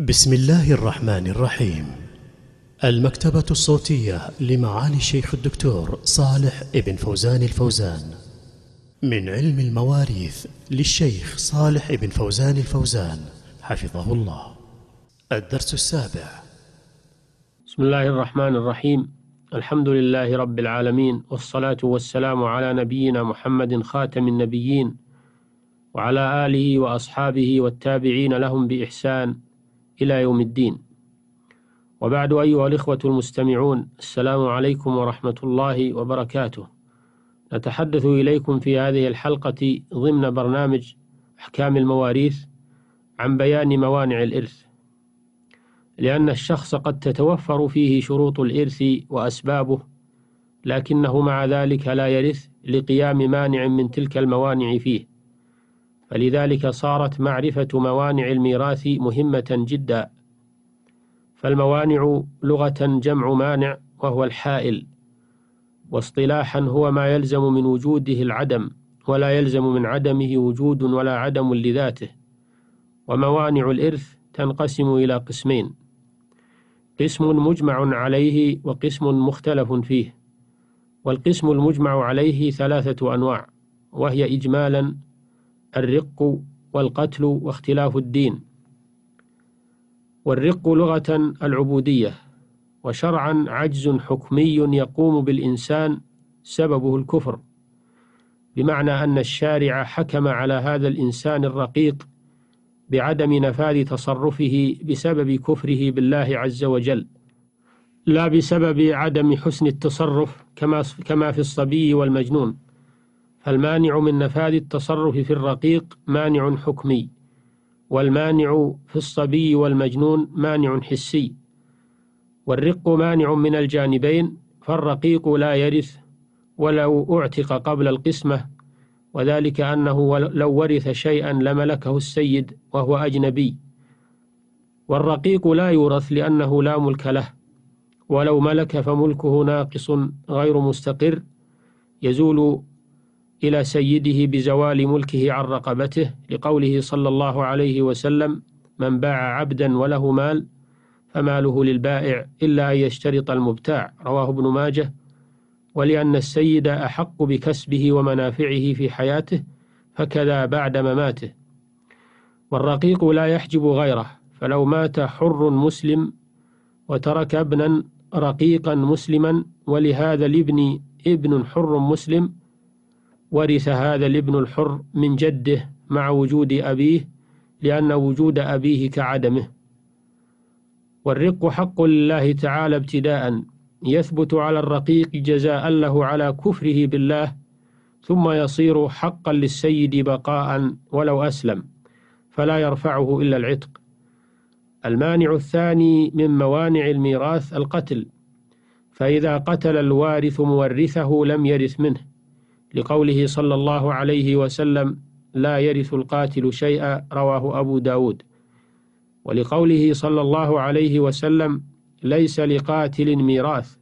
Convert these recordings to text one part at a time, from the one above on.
بسم الله الرحمن الرحيم المكتبة الصوتية لمعالي الشيخ الدكتور صالح ابن فوزان الفوزان من علم المواريث للشيخ صالح ابن فوزان الفوزان حفظه الله الدرس السابع بسم الله الرحمن الرحيم الحمد لله رب العالمين والصلاة والسلام على نبينا محمد خاتم النبيين وعلى آله وأصحابه والتابعين لهم بإحسان إلى يوم الدين وبعد أيها الإخوة المستمعون السلام عليكم ورحمة الله وبركاته نتحدث إليكم في هذه الحلقة ضمن برنامج أحكام المواريث عن بيان موانع الإرث لأن الشخص قد تتوفر فيه شروط الإرث وأسبابه لكنه مع ذلك لا يرث لقيام مانع من تلك الموانع فيه فلذلك صارت معرفة موانع الميراث مهمة جدا فالموانع لغة جمع مانع وهو الحائل واصطلاحا هو ما يلزم من وجوده العدم ولا يلزم من عدمه وجود ولا عدم لذاته وموانع الإرث تنقسم إلى قسمين قسم مجمع عليه وقسم مختلف فيه والقسم المجمع عليه ثلاثة أنواع وهي إجمالا الرق والقتل واختلاف الدين والرق لغة العبودية وشرعا عجز حكمي يقوم بالإنسان سببه الكفر بمعنى أن الشارع حكم على هذا الإنسان الرقيق بعدم نفاذ تصرفه بسبب كفره بالله عز وجل لا بسبب عدم حسن التصرف كما في الصبي والمجنون المانع من نفاذ التصرف في الرقيق مانع حكمي والمانع في الصبي والمجنون مانع حسي والرق مانع من الجانبين فالرقيق لا يرث ولو أعتق قبل القسمة وذلك أنه لو ورث شيئا لملكه السيد وهو أجنبي والرقيق لا يورث لأنه لا ملك له ولو ملك فملكه ناقص غير مستقر يزول إلى سيده بزوال ملكه عن رقبته لقوله صلى الله عليه وسلم من باع عبدا وله مال فماله للبائع إلا أن يشترط المبتاع رواه ابن ماجه ولأن السيد أحق بكسبه ومنافعه في حياته فكذا بعد مماته والرقيق لا يحجب غيره فلو مات حر مسلم وترك ابنا رقيقا مسلما ولهذا الابن ابن حر مسلم ورث هذا الابن الحر من جده مع وجود أبيه لأن وجود أبيه كعدمه والرق حق لله تعالى ابتداء يثبت على الرقيق جزاء له على كفره بالله ثم يصير حقا للسيد بقاء ولو أسلم فلا يرفعه إلا العتق المانع الثاني من موانع الميراث القتل فإذا قتل الوارث مورثه لم يرث منه لقوله صلى الله عليه وسلم لا يرث القاتل شيئا رواه أبو داود ولقوله صلى الله عليه وسلم ليس لقاتل ميراث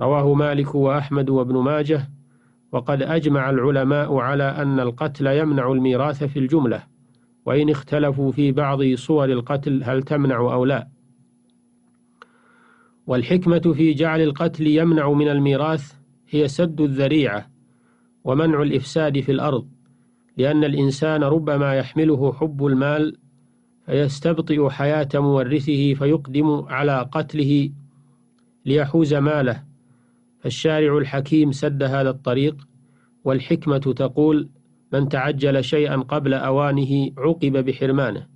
رواه مالك وأحمد وابن ماجه وقد أجمع العلماء على أن القتل يمنع الميراث في الجملة وإن اختلفوا في بعض صور القتل هل تمنع أو لا والحكمة في جعل القتل يمنع من الميراث هي سد الذريعة ومنع الإفساد في الأرض لأن الإنسان ربما يحمله حب المال فيستبطئ حياة مورثه فيقدم على قتله ليحوز ماله فالشارع الحكيم سد هذا الطريق والحكمة تقول من تعجل شيئا قبل أوانه عوقب بحرمانه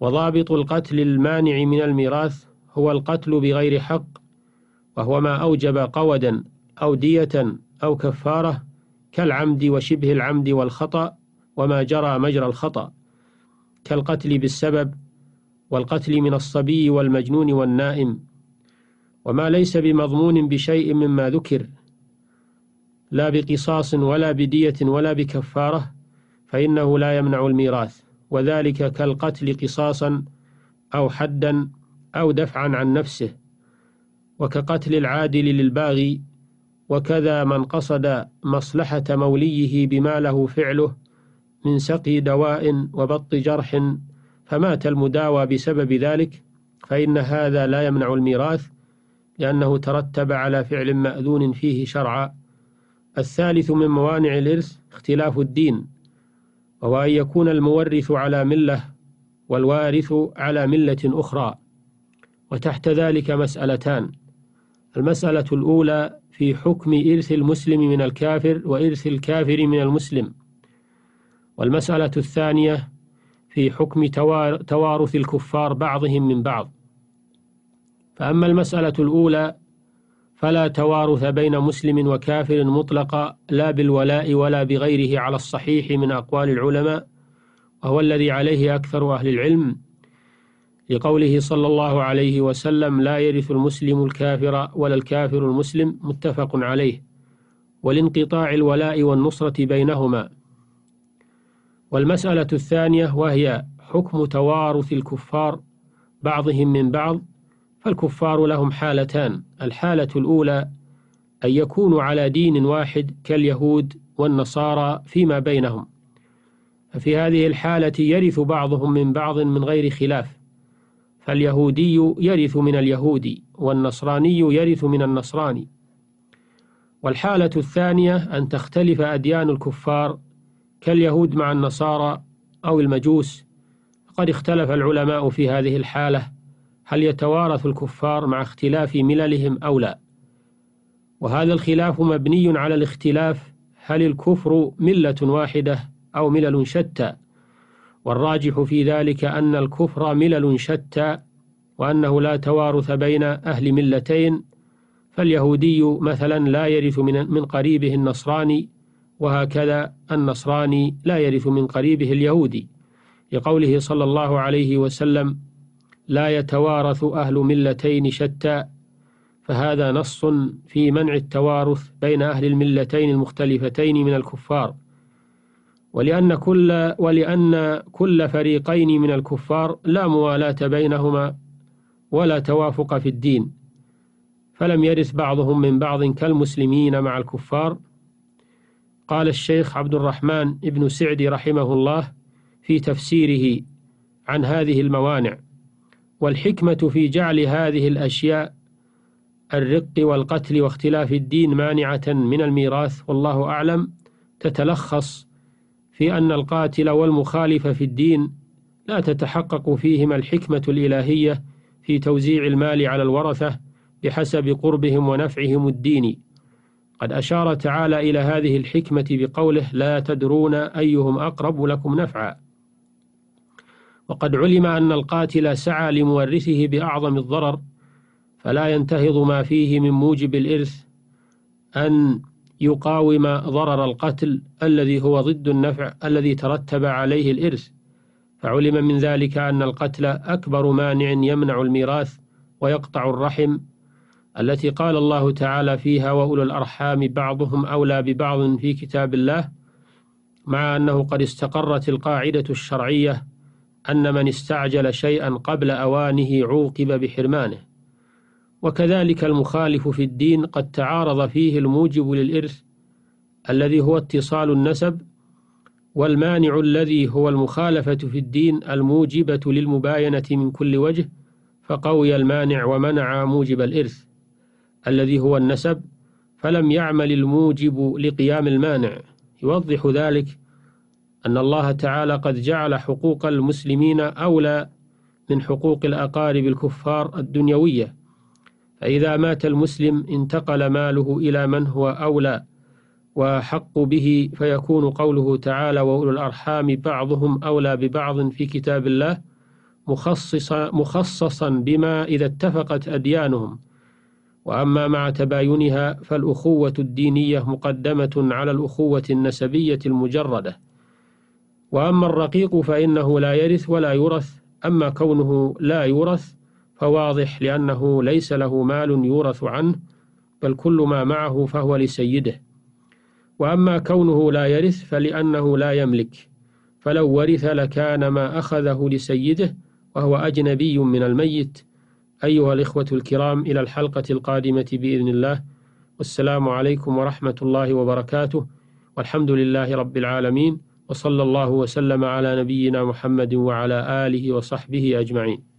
وضابط القتل المانع من الميراث هو القتل بغير حق وهو ما أوجب قودا أو دية أو كفارة كالعمد وشبه العمد والخطأ وما جرى مجرى الخطأ كالقتل بالسبب والقتل من الصبي والمجنون والنائم وما ليس بمضمون بشيء مما ذكر لا بقصاص ولا بدية ولا بكفارة فإنه لا يمنع الميراث وذلك كالقتل قصاصا أو حدا أو دفعا عن نفسه وكقتل العادل للباغي وكذا من قصد مصلحة موليه بما له فعله من سقي دواء وبط جرح فمات المداوى بسبب ذلك فإن هذا لا يمنع الميراث لأنه ترتب على فعل مأذون فيه شرعا الثالث من موانع الإرث اختلاف الدين وهو أن يكون المورث على ملة والوارث على ملة أخرى وتحت ذلك مسألتان المسألة الأولى في حكم إرث المسلم من الكافر وإرث الكافر من المسلم والمسألة الثانية في حكم توارث الكفار بعضهم من بعض فأما المسألة الأولى فلا توارث بين مسلم وكافر مطلقا لا بالولاء ولا بغيره على الصحيح من أقوال العلماء وهو الذي عليه أكثر أهل العلم لقوله صلى الله عليه وسلم لا يرث المسلم الكافر ولا الكافر المسلم متفق عليه ولانقطاع الولاء والنصرة بينهما والمسألة الثانية وهي حكم توارث الكفار بعضهم من بعض فالكفار لهم حالتان الحالة الأولى أن يكونوا على دين واحد كاليهود والنصارى فيما بينهم ففي هذه الحالة يرث بعضهم من بعض من غير خلاف فاليهودي يرث من اليهودي والنصراني يرث من النصراني والحالة الثانية أن تختلف أديان الكفار كاليهود مع النصارى أو المجوس قد اختلف العلماء في هذه الحالة هل يتوارث الكفار مع اختلاف مللهم أو لا وهذا الخلاف مبني على الاختلاف هل الكفر ملة واحدة أو ملل شتى والراجح في ذلك أن الكفر ملل شتى وأنه لا توارث بين أهل ملتين فاليهودي مثلا لا يرث من, من قريبه النصراني وهكذا النصراني لا يرث من قريبه اليهودي لقوله صلى الله عليه وسلم لا يتوارث أهل ملتين شتى فهذا نص في منع التوارث بين أهل الملتين المختلفتين من الكفار ولأن كل ولأن كل فريقين من الكفار لا موالاة بينهما ولا توافق في الدين فلم يرث بعضهم من بعض كالمسلمين مع الكفار قال الشيخ عبد الرحمن ابن سعدي رحمه الله في تفسيره عن هذه الموانع والحكمة في جعل هذه الأشياء الرق والقتل واختلاف الدين مانعة من الميراث والله أعلم تتلخص في أن القاتل والمخالف في الدين لا تتحقق فيهما الحكمة الإلهية في توزيع المال على الورثة بحسب قربهم ونفعهم الديني قد أشار تعالى إلى هذه الحكمة بقوله لا تدرون أيهم أقرب لكم نفعا وقد علم أن القاتل سعى لمورثه بأعظم الضرر فلا ينتهض ما فيه من موجب الإرث أن يقاوم ضرر القتل الذي هو ضد النفع الذي ترتب عليه الإرث فعلم من ذلك أن القتل أكبر مانع يمنع الميراث ويقطع الرحم التي قال الله تعالى فيها وأولو الأرحام بعضهم أولى ببعض في كتاب الله مع أنه قد استقرت القاعدة الشرعية أن من استعجل شيئا قبل أوانه عوقب بحرمانه وكذلك المخالف في الدين قد تعارض فيه الموجب للإرث الذي هو اتصال النسب والمانع الذي هو المخالفة في الدين الموجبة للمباينة من كل وجه فقوي المانع ومنع موجب الإرث الذي هو النسب فلم يعمل الموجب لقيام المانع يوضح ذلك أن الله تعالى قد جعل حقوق المسلمين أولى من حقوق الأقارب الكفار الدنيوية فإذا مات المسلم انتقل ماله إلى من هو أولى وحق به فيكون قوله تعالى وأولو الأرحام بعضهم أولى ببعض في كتاب الله مخصصا, مخصصا بما إذا اتفقت أديانهم وأما مع تباينها فالأخوة الدينية مقدمة على الأخوة النسبية المجردة وأما الرقيق فإنه لا يرث ولا يورث أما كونه لا يورث فواضح لأنه ليس له مال يورث عنه بل كل ما معه فهو لسيده وأما كونه لا يرث فلأنه لا يملك فلو ورث لكان ما أخذه لسيده وهو أجنبي من الميت أيها الإخوة الكرام إلى الحلقة القادمة بإذن الله والسلام عليكم ورحمة الله وبركاته والحمد لله رب العالمين وصلى الله وسلم على نبينا محمد وعلى آله وصحبه أجمعين